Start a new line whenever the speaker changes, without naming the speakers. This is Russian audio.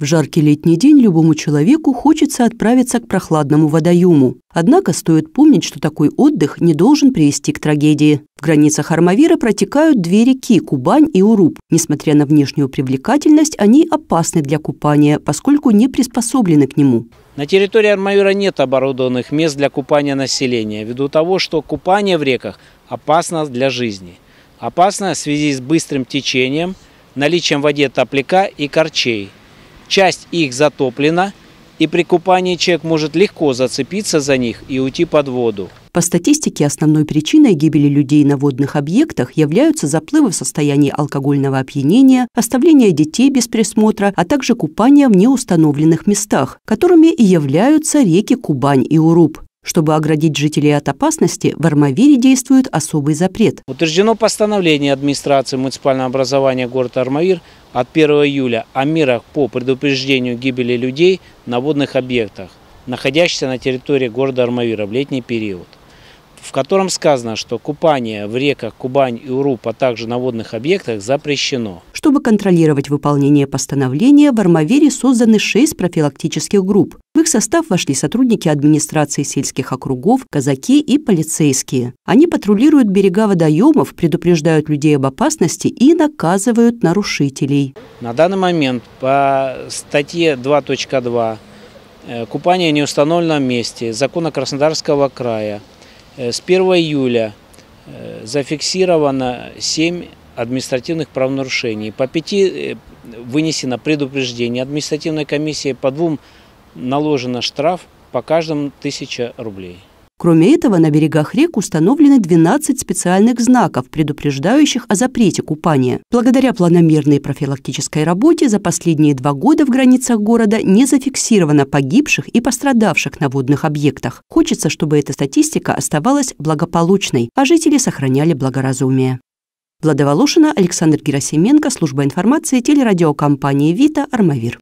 В жаркий летний день любому человеку хочется отправиться к прохладному водоему. Однако стоит помнить, что такой отдых не должен привести к трагедии. В границах Армавира протекают две реки – Кубань и Уруб. Несмотря на внешнюю привлекательность, они опасны для купания, поскольку не приспособлены к нему.
На территории Армавира нет оборудованных мест для купания населения, ввиду того, что купание в реках опасно для жизни. Опасно в связи с быстрым течением, наличием в воде топляка и корчей – Часть их затоплена, и при купании человек может легко зацепиться за них и уйти под воду.
По статистике, основной причиной гибели людей на водных объектах являются заплывы в состоянии алкогольного опьянения, оставление детей без присмотра, а также купание в неустановленных местах, которыми и являются реки Кубань и Уруб. Чтобы оградить жителей от опасности, в Армавире действует особый запрет.
Утверждено постановление администрации муниципального образования города Армавир от 1 июля о мерах по предупреждению гибели людей на водных объектах, находящихся на территории города Армавира в летний период в котором сказано, что купание в реках Кубань и Урупа, а также на водных объектах запрещено.
Чтобы контролировать выполнение постановления, в Армавире созданы шесть профилактических групп. В их состав вошли сотрудники администрации сельских округов, казаки и полицейские. Они патрулируют берега водоемов, предупреждают людей об опасности и наказывают нарушителей.
На данный момент по статье 2.2 э, купание в неустановленном месте закона Краснодарского края Э, с 1 июля э, зафиксировано 7 административных правонарушений. По пяти э, вынесено предупреждение административной комиссии, по двум наложено штраф, по каждому 1000 рублей.
Кроме этого, на берегах рек установлены 12 специальных знаков, предупреждающих о запрете купания. Благодаря планомерной профилактической работе за последние два года в границах города не зафиксировано погибших и пострадавших на водных объектах. Хочется, чтобы эта статистика оставалась благополучной, а жители сохраняли благоразумие. Владоволошина, Александр Герасименко, служба информации телерадиокомпании «Вита», Армавир.